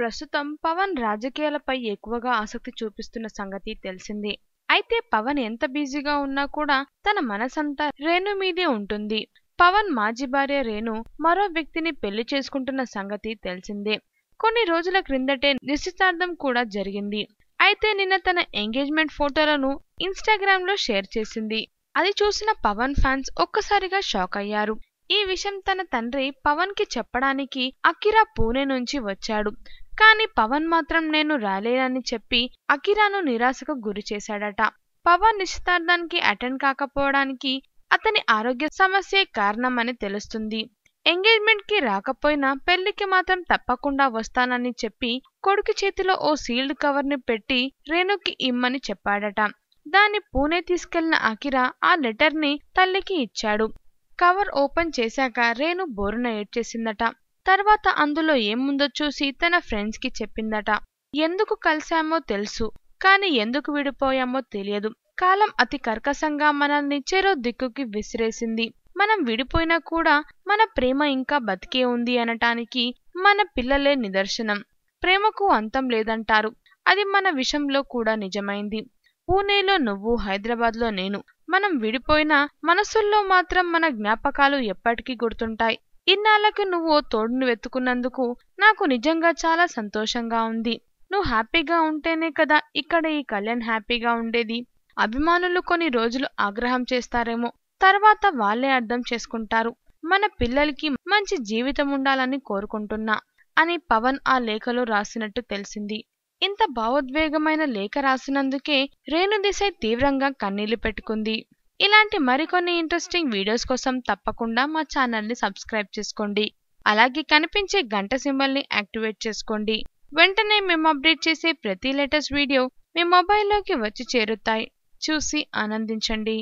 ప్రస్తుతం పవన్ రాజకీయాలపై ఎక్కువగా ఆసక్తి చూపిస్తున్న సంగతి తెలిసింది అయితే పవన్ ఎంత బిజీగా ఉన్నా కూడా తన మనసంతా రేణు మీదే ఉంటుంది పవన్ మాజీ భార్య రేణు మరో వ్యక్తిని పెళ్లి చేసుకుంటున్న సంగతి తెలిసిందే కొన్ని రోజుల క్రిందటే నిశ్చితార్థం కూడా జరిగింది అయితే నిన్న తన ఎంగేజ్మెంట్ ఫోటోలను ఇన్స్టాగ్రామ్ లో షేర్ చేసింది అది చూసిన పవన్ ఫ్యాన్స్ ఒక్కసారిగా షాక్ అయ్యారు ఈ విషయం తన తండ్రి పవన్ కి చెప్పడానికి అకిరా పూణే నుంచి వచ్చాడు కానీ పవన్ మాత్రం నేను రాలేనని చెప్పి అకిరాను నిరాశకు గురి చేశాడట పవన్ నిశ్చితార్థానికి అటెండ్ కాకపోవడానికి అతని ఆరోగ్య సమస్యే కారణమని తెలుస్తుంది ఎంగేజ్మెంట్ కి రాకపోయినా పెళ్లికి మాత్రం తప్పకుండా వస్తానని చెప్పి కొడుకు చేతిలో ఓ సీల్డ్ కవర్ ని పెట్టి రేణుకి ఇమ్మని చెప్పాడట దాన్ని పూణే తీసుకెళ్లిన అకిరా ఆ లెటర్ ని తల్లికి ఇచ్చాడు కవర్ ఓపెన్ చేశాక రేణు బోరున ఏడ్చేసిందట తర్వాత అందులో ఏముందో చూసి తన ఫ్రెండ్స్కి చెప్పిందట ఎందుకు కలిశామో తెలుసు కాని ఎందుకు విడిపోయామో తెలియదు కాలం అతి కర్కశంగా మనల్ని చెరో దిక్కుకి విసిరేసింది మనం విడిపోయినా కూడా మన ప్రేమ ఇంకా బతికే ఉంది అనటానికి మన పిల్లలే నిదర్శనం ప్రేమకు అంతం లేదంటారు అది మన విషయంలో కూడా నిజమైంది పూణేలో నువ్వు హైదరాబాద్లో నేను మనం విడిపోయినా మనసుల్లో మాత్రం మన జ్ఞాపకాలు ఎప్పటికీ గుర్తుంటాయి ఇన్నాళ్లకు నువ్వు తోడును వెతుకున్నందుకు నాకు నిజంగా చాలా సంతోషంగా ఉంది నువ్వు హ్యాపీగా ఉంటేనే కదా ఇక్కడ ఈ కళ్యాణ్ హ్యాపీగా ఉండేది అభిమానులు కొన్ని రోజులు ఆగ్రహం చేస్తారేమో తర్వాత వాళ్లే అర్థం చేసుకుంటారు మన పిల్లలకి మంచి జీవితం ఉండాలని కోరుకుంటున్నా అని పవన్ ఆ లేఖలో రాసినట్టు తెలిసింది ఇంత భావోద్వేగమైన లేఖ రాసినందుకే రేణుదిశ తీవ్రంగా కన్నీళ్లు పెట్టుకుంది ఇలాంటి మరికొన్ని ఇంట్రెస్టింగ్ వీడియోస్ కోసం తప్పకుండా మా ఛానల్ని సబ్స్క్రైబ్ చేసుకోండి అలాగే కనిపించే గంట సింబల్ని యాక్టివేట్ చేసుకోండి వెంటనే మేము అప్డేట్ చేసే ప్రతి లేటెస్ట్ వీడియో మీ మొబైల్లోకి వచ్చి చేరుతాయి చూసి ఆనందించండి